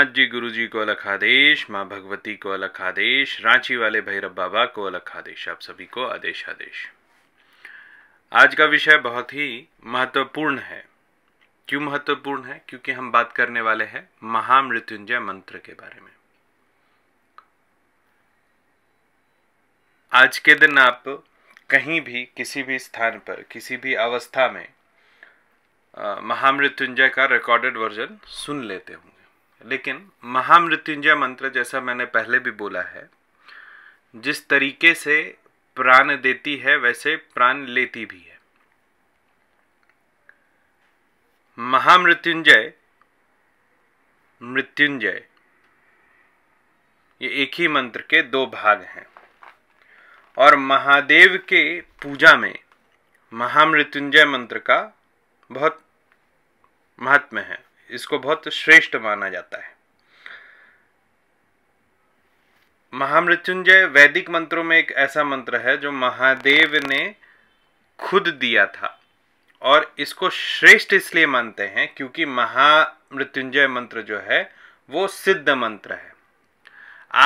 नाथ जी गुरु जी को अलग आदेश माँ भगवती को अलग आदेश रांची वाले भैरव बाबा को अलग आदेश आप सभी को आदेश आदेश आज का विषय बहुत ही महत्वपूर्ण है क्यों महत्वपूर्ण है क्योंकि हम बात करने वाले हैं महामृत्युंजय मंत्र के बारे में आज के दिन आप कहीं भी किसी भी स्थान पर किसी भी अवस्था में महामृत्युंजय का रिकॉर्डेड वर्जन सुन लेते हो लेकिन महामृत्युंजय मंत्र जैसा मैंने पहले भी बोला है जिस तरीके से प्राण देती है वैसे प्राण लेती भी है महामृत्युंजय मृत्युंजय ये एक ही मंत्र के दो भाग हैं और महादेव के पूजा में महामृत्युंजय मंत्र का बहुत महत्व है इसको बहुत श्रेष्ठ माना जाता है महामृत्युंजय वैदिक मंत्रों में एक ऐसा मंत्र है जो महादेव ने खुद दिया था और इसको श्रेष्ठ इसलिए मानते हैं क्योंकि महामृत्युंजय मंत्र जो है वो सिद्ध मंत्र है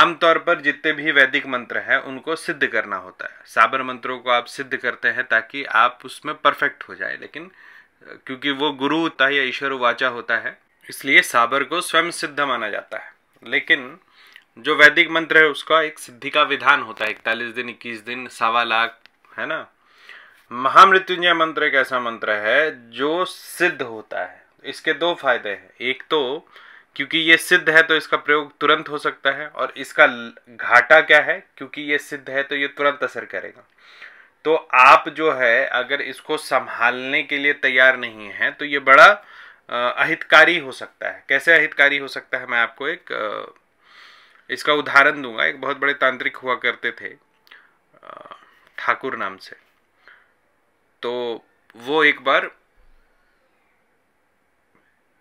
आमतौर पर जितने भी वैदिक मंत्र हैं उनको सिद्ध करना होता है साबर मंत्रों को आप सिद्ध करते हैं ताकि आप उसमें परफेक्ट हो जाए लेकिन क्योंकि वो गुरु होता है या ईश्वर वाचा होता है इसलिए साबर को स्वयं सिद्ध माना जाता है लेकिन जो वैदिक मंत्र है उसका एक सिद्धि का विधान होता है इकतालीस दिन इक्कीस दिन सवा लाख है ना महामृत्युंजय मंत्र एक ऐसा मंत्र है जो सिद्ध होता है इसके दो फायदे हैं एक तो क्योंकि ये सिद्ध है तो इसका प्रयोग तुरंत हो सकता है और इसका घाटा क्या है क्योंकि ये सिद्ध है तो ये तुरंत असर करेगा तो आप जो है अगर इसको संभालने के लिए तैयार नहीं है तो ये बड़ा अहितकारी हो सकता है कैसे अहितकारी हो सकता है मैं आपको एक इसका उदाहरण दूंगा एक बहुत बड़े तांत्रिक हुआ करते थे ठाकुर नाम से तो वो एक बार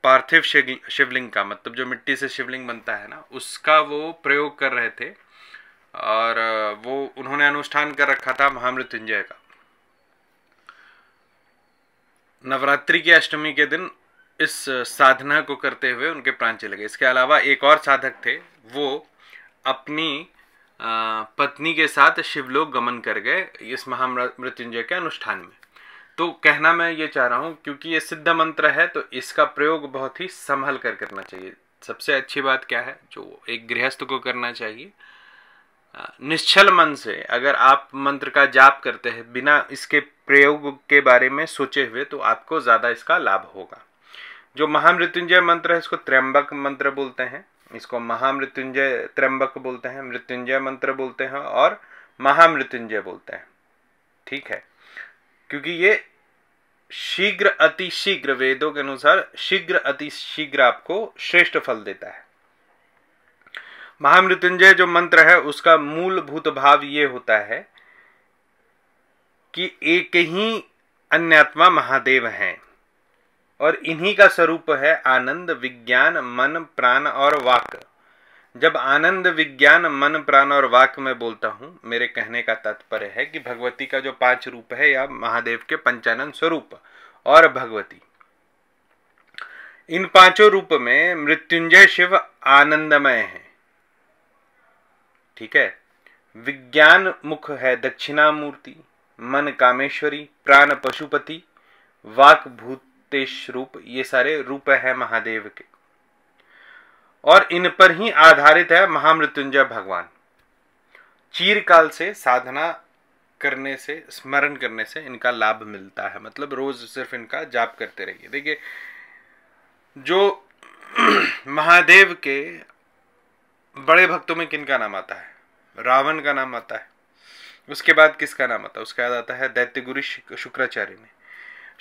पार्थिव शिवलिंग का मतलब जो मिट्टी से शिवलिंग बनता है ना उसका वो प्रयोग कर रहे थे और वो उन्होंने अनुष्ठान कर रखा था महामृत्युंजय का नवरात्रि की अष्टमी के दिन इस साधना को करते हुए उनके प्राण चले गए इसके अलावा एक और साधक थे वो अपनी पत्नी के साथ शिवलोक गमन कर गए इस महामृत्युंजय के अनुष्ठान में तो कहना मैं ये चाह रहा हूँ क्योंकि ये सिद्ध मंत्र है तो इसका प्रयोग बहुत ही संभल कर करना चाहिए सबसे अच्छी बात क्या है जो एक गृहस्थ को करना चाहिए निश्चल मन से अगर आप मंत्र का जाप करते हैं बिना इसके प्रयोग के बारे में सोचे हुए तो आपको ज़्यादा इसका लाभ होगा जो महामृत्युंजय मंत्र है इसको त्र्यंबक मंत्र बोलते हैं इसको महामृत्युंजय त्र्यंबक बोलते हैं मृत्युंजय मंत्र बोलते हैं और महामृत्युंजय बोलते हैं ठीक है क्योंकि ये शीघ्र अतिशीघ्र वेदों के अनुसार शीघ्र अतिशीघ्र आपको श्रेष्ठ फल देता है महामृत्युंजय जो मंत्र है उसका मूलभूत भाव ये होता है कि एक ही अन्यात्मा महादेव हैं और इन्हीं का स्वरूप है आनंद विज्ञान मन प्राण और वाक जब आनंद विज्ञान मन प्राण और वाक में बोलता हूं मेरे कहने का तात्पर्य है कि भगवती का जो पांच रूप है या महादेव के पंचानंद स्वरूप और भगवती इन पांचों रूप में मृत्युंजय शिव आनंदमय है ठीक है विज्ञान मुख है दक्षिणामूर्ति मन कामेश्वरी प्राण पशुपति वाक भूतेश रूप ये सारे रूप है महादेव के और इन पर ही आधारित है महामृत्युंजय भगवान चीरकाल से साधना करने से स्मरण करने से इनका लाभ मिलता है मतलब रोज सिर्फ इनका जाप करते रहिए देखिए जो महादेव के बड़े भक्तों में किन का नाम आता है रावण का नाम आता है उसके बाद किसका नाम आता है उसका याद आता है दैत्य गुरु शुक्राचार्य ने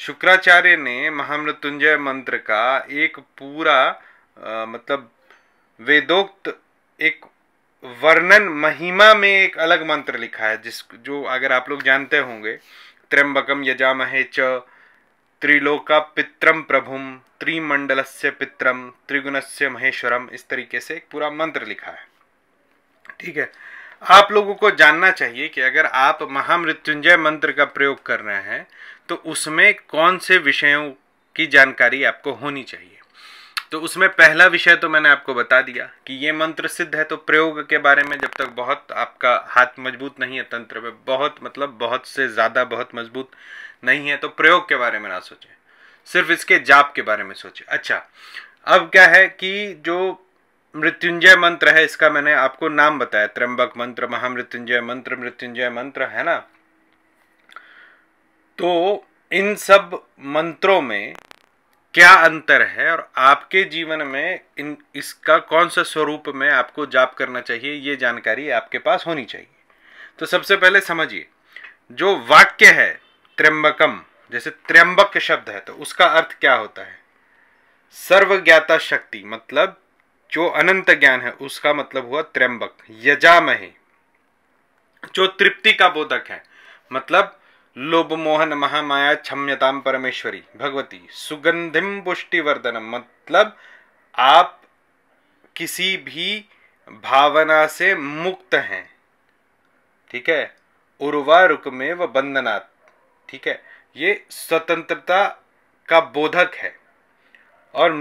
शुक्राचार्य ने महामृत्युंजय मंत्र का एक पूरा आ, मतलब वेदोक्त एक वर्णन महिमा में एक अलग मंत्र लिखा है जिस जो अगर आप लोग जानते होंगे त्र्यंबकम यजामहे च त्रिलोका पित्रम प्रभुम त्रिमंडलस्य पित्रम त्रिगुणस्य महेश्वरम इस तरीके से एक पूरा मंत्र लिखा है ठीक है आप लोगों को जानना चाहिए कि अगर आप महामृत्युंजय मंत्र का प्रयोग कर रहे हैं तो उसमें कौन से विषयों की जानकारी आपको होनी चाहिए तो उसमें पहला विषय तो मैंने आपको बता दिया कि ये मंत्र सिद्ध है तो प्रयोग के बारे में जब तक बहुत आपका हाथ मजबूत नहीं है तंत्र में बहुत मतलब बहुत से ज़्यादा बहुत मजबूत नहीं है तो प्रयोग के बारे में ना सोचें सिर्फ इसके जाप के बारे में सोचे अच्छा अब क्या है कि जो मृत्युंजय मंत्र है इसका मैंने आपको नाम बताया त्र्यंबक मंत्र महामृत्युंजय मंत्र मृत्युंजय मंत्र है ना तो इन सब मंत्रों में क्या अंतर है और आपके जीवन में इन इसका कौन सा स्वरूप में आपको जाप करना चाहिए ये जानकारी आपके पास होनी चाहिए तो सबसे पहले समझिए जो वाक्य है त्र्यंबकम जैसे त्र्यंबक शब्द है तो उसका अर्थ क्या होता है सर्वज्ञाता शक्ति मतलब जो अनंत ज्ञान है उसका मतलब हुआ त्र्यंबक यजामहे जो तृप्ति का बोधक है मतलब लोभ मोहन महामाया क्षम्यताम परमेश्वरी भगवती सुगंधिम पुष्टिवर्धनम मतलब आप किसी भी भावना से मुक्त हैं ठीक है रुक में व बंधनात् ठीक है ये स्वतंत्रता का बोधक है और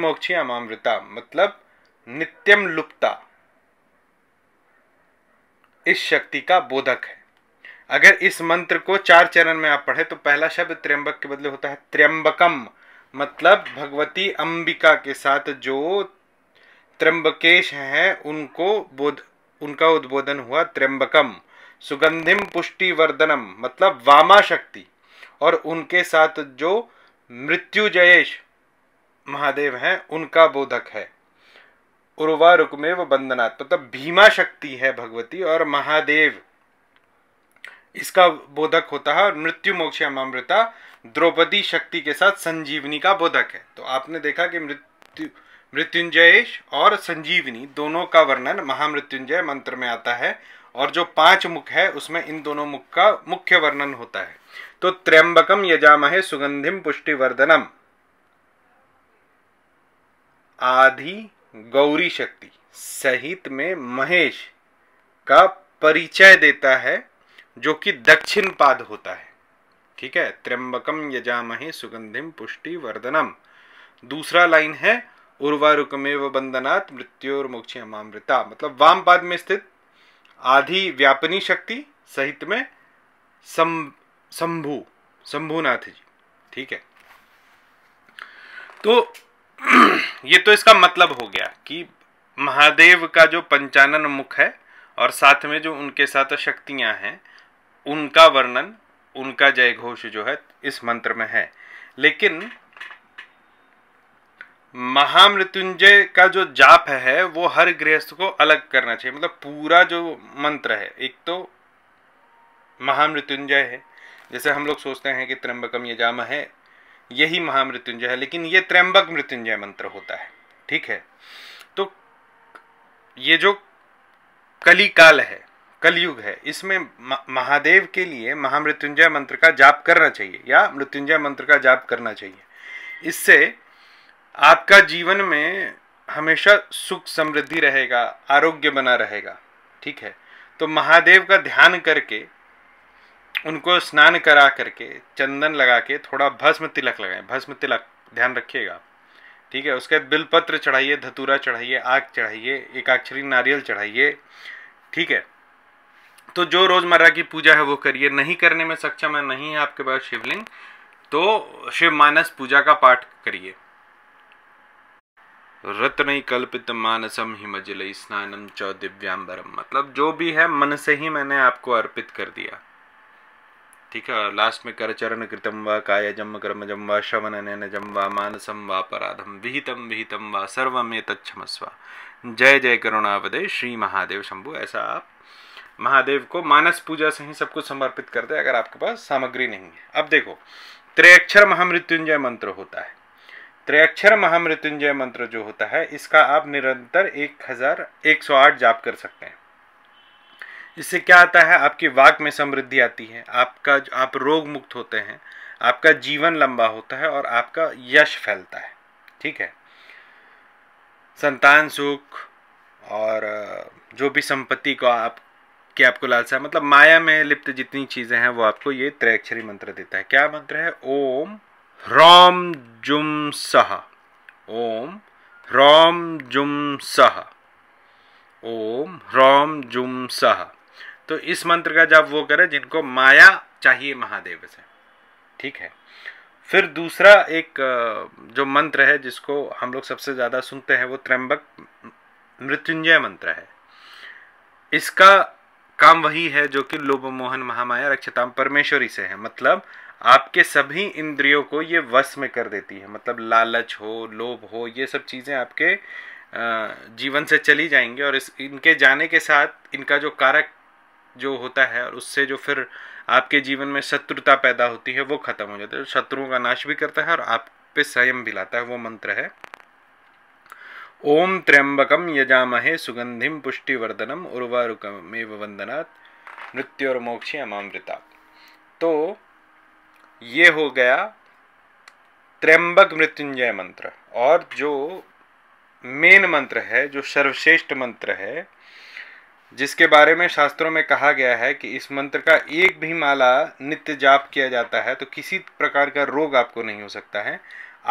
मोक्षी अमामृता मतलब नित्यम लुप्ता इस शक्ति का बोधक है अगर इस मंत्र को चार चरण में आप पढ़े तो पहला शब्द त्र्यंबक के बदले होता है त्र्यंबकम मतलब भगवती अंबिका के साथ जो त्र्यंबकेश हैं उनको बोध उनका उद्बोधन हुआ त्र्यंबकम सुगंधिम पुष्टिवर्धनम मतलब वामा शक्ति और उनके साथ जो मृत्युजयेश महादेव हैं उनका बोधक है उर्वा व बंदनाथ मतलब भीमा शक्ति है भगवती और महादेव इसका बोधक होता है और मृत्यु मोक्ष अमृता द्रौपदी शक्ति के साथ संजीवनी का बोधक है तो आपने देखा कि मृत्यु मृत्युंजय और संजीवनी दोनों का वर्णन महामृत्युंजय मंत्र में आता है और जो पांच मुख है उसमें इन दोनों मुख का मुख्य वर्णन होता है तो त्र्यंबकम यजामहे सुगंधिम पुष्टिवर्धनम आधि गौरी शक्ति सहित में महेश का परिचय देता है जो कि दक्षिण पाद होता है ठीक है त्र्यंबकम यजामहे सुगंधिम पुष्टिवर्धनम दूसरा लाइन है उर्वारुकमेव बंधनात् मृत्योर्मोक्ष अमामृता मतलब वाम पाद में स्थित आधी व्यापनी शक्ति सहित में सम संभु शंभुनाथ जी ठीक है तो ये तो इसका मतलब हो गया कि महादेव का जो पंचानन मुख है और साथ में जो उनके साथ शक्तियां हैं उनका वर्णन उनका जय घोष जो है इस मंत्र में है लेकिन महामृत्युंजय का जो जाप है वो हर गृहस्थ को अलग करना चाहिए मतलब पूरा जो मंत्र है एक तो महामृत्युंजय है जैसे हम लोग सोचते हैं कि त्र्यंबकम जाम है यही महामृत्युंजय है लेकिन ये त्र्यंबक मृत्युंजय मंत्र होता है ठीक है तो ये जो कली काल है कलयुग है इसमें महादेव के लिए महामृत्युंजय मंत्र का जाप करना चाहिए या मृत्युंजय मंत्र का जाप करना चाहिए इससे आपका जीवन में हमेशा सुख समृद्धि रहेगा आरोग्य बना रहेगा ठीक है तो महादेव का ध्यान करके उनको स्नान करा करके चंदन लगा के थोड़ा भस्म तिलक लगाएं भस्म तिलक ध्यान रखिएगा ठीक है उसके बाद बिलपत्र चढ़ाइए धतूरा चढ़ाइए आग चढ़ाइए एकाक्षरी नारियल चढ़ाइए ठीक है तो जो रोज़मर्रा की पूजा है वो करिए नहीं करने में सक्षम है नहीं है आपके पास शिवलिंग तो शिव मानस पूजा का पाठ करिए रत्न कल्पित मानसम हिमजल स्नानम च दिव्यांबरम मतलब जो भी है मन से ही मैंने आपको अर्पित कर दिया ठीक है लास्ट में कर चरण कृतम व काय जम कर्म जम व शवन जम व मानसम व अपराधम विहितम विहितम व सर्वमे तक्षमस्वा जय जय करुणावदे श्री महादेव शंभु ऐसा आप महादेव को मानस पूजा से ही सब कुछ समर्पित कर दे अगर आपके पास सामग्री नहीं है अब देखो त्रेअक्षर महामृत्युंजय मंत्र होता है त्रयाक्षर महामृत्युंजय मंत्र जो होता है इसका आप निरंतर एक हजार एक सौ आठ जाप कर सकते हैं इससे क्या आता है आपकी वाक में समृद्धि आती है आपका आप रोग मुक्त होते हैं आपका जीवन लंबा होता है और आपका यश फैलता है ठीक है संतान सुख और जो भी संपत्ति को आप कि आपको लालसा है मतलब माया में लिप्त जितनी चीज़ें हैं वो आपको ये त्रैक्षरी मंत्र देता है क्या मंत्र है ओम ह्रौं जुम सह ओम ह्रौं जुम सह ओम ह्रौम जुम सह तो इस मंत्र का जब वो करें जिनको माया चाहिए महादेव से ठीक है फिर दूसरा एक जो मंत्र है जिसको हम लोग सबसे ज़्यादा सुनते हैं वो त्रम्बक मृत्युंजय मंत्र है इसका काम वही है जो कि लोभ मोहन महामाया रक्षताम परमेश्वरी से है मतलब आपके सभी इंद्रियों को ये वश में कर देती है मतलब लालच हो लोभ हो ये सब चीज़ें आपके जीवन से चली जाएंगी और इस इनके जाने के साथ इनका जो कारक जो होता है और उससे जो फिर आपके जीवन में शत्रुता पैदा होती है वो ख़त्म हो जाती है शत्रुओं का नाश भी करता है और आप पे संयम भी लाता है वो मंत्र है ओम त्र्यंबकम यजामहे सुगंधिम पुष्टिवर्धनम उर्वारुकमेव वंदनात् मृत्यु और मोक्षी अमामृता तो ये हो गया त्र्यंबक मृत्युंजय मंत्र और जो मेन मंत्र है जो सर्वश्रेष्ठ मंत्र है जिसके बारे में शास्त्रों में कहा गया है कि इस मंत्र का एक भी माला नित्य जाप किया जाता है तो किसी प्रकार का रोग आपको नहीं हो सकता है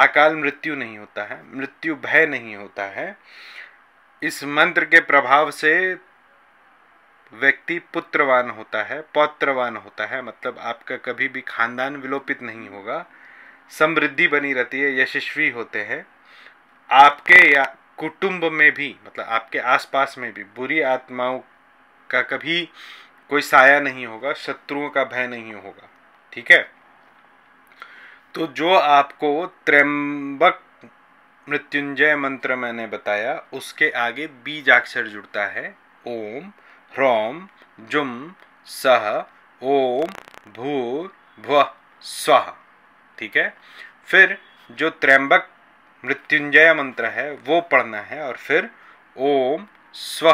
अकाल मृत्यु नहीं होता है मृत्यु भय नहीं होता है इस मंत्र के प्रभाव से व्यक्ति पुत्रवान होता है पौत्रवान होता है मतलब आपका कभी भी खानदान विलोपित नहीं होगा समृद्धि बनी रहती है यशस्वी होते हैं आपके या कुटुंब में भी मतलब आपके आसपास में भी बुरी आत्माओं का कभी कोई साया नहीं होगा शत्रुओं का भय नहीं होगा ठीक है तो जो आपको त्रम्बक मृत्युंजय मंत्र मैंने बताया उसके आगे बीजाक्षर जुड़ता है ओम फ्रॉम जुम सह ओम भू भ्व स्व ठीक है फिर जो त्र्यंबक मृत्युंजय मंत्र है वो पढ़ना है और फिर ओम स्व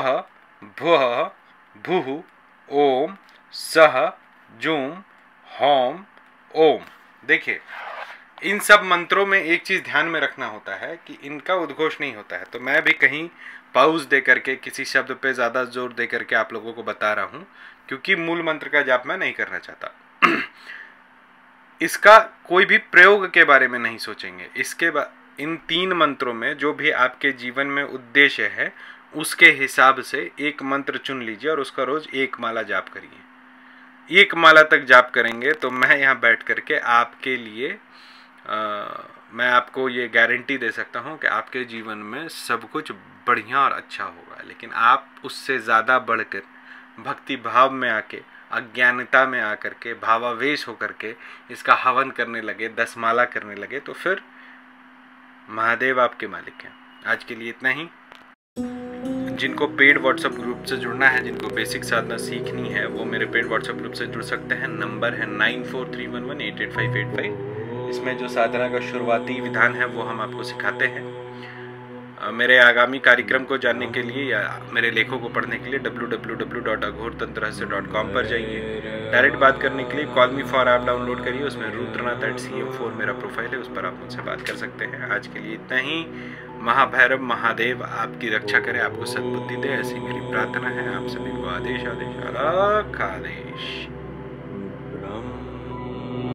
भु भू ओम सह जुम होम ओम देखिए इन सब मंत्रों में एक चीज़ ध्यान में रखना होता है कि इनका उद्घोष नहीं होता है तो मैं भी कहीं पाउज दे करके किसी शब्द पे ज़्यादा जोर दे करके आप लोगों को बता रहा हूँ क्योंकि मूल मंत्र का जाप मैं नहीं करना चाहता इसका कोई भी प्रयोग के बारे में नहीं सोचेंगे इसके इन तीन मंत्रों में जो भी आपके जीवन में उद्देश्य है उसके हिसाब से एक मंत्र चुन लीजिए और उसका रोज एक माला जाप करिए एक माला तक जाप करेंगे तो मैं यहाँ बैठ करके आपके लिए आ, मैं आपको ये गारंटी दे सकता हूँ कि आपके जीवन में सब कुछ बढ़िया और अच्छा होगा लेकिन आप उससे ज़्यादा बढ़कर भक्ति भाव में आके अज्ञानता में आकर के भावावेश होकर के इसका हवन करने लगे दस माला करने लगे तो फिर महादेव आपके मालिक हैं आज के लिए इतना ही जिनको पेड व्हाट्सएप ग्रुप से जुड़ना है जिनको बेसिक साधना सीखनी है वो मेरे पेड व्हाट्सएप ग्रुप से जुड़ सकते हैं नंबर है nine four three one one eight eight five eight five इसमें जो साधना का शुरुआती विधान है वो हम आपको सिखाते हैं मेरे आगामी कार्यक्रम को जानने के लिए या मेरे लेखों को पढ़ने के लिए www.aghortantrahasya.com पर जाइए डायरेक्ट बात करने के लिए call me for app download करिए उसमें Rudranath eight C M four मेरा प्रोफाइल है उस पर आप मुझसे बात कर सकते हैं आज के लिए इतना ही महाभैरव महादेव आपकी रक्षा करें आपको सदबुद्धि दे ऐसी मेरी प्रार्थना है आप सभी को आदेश आदेश आदेश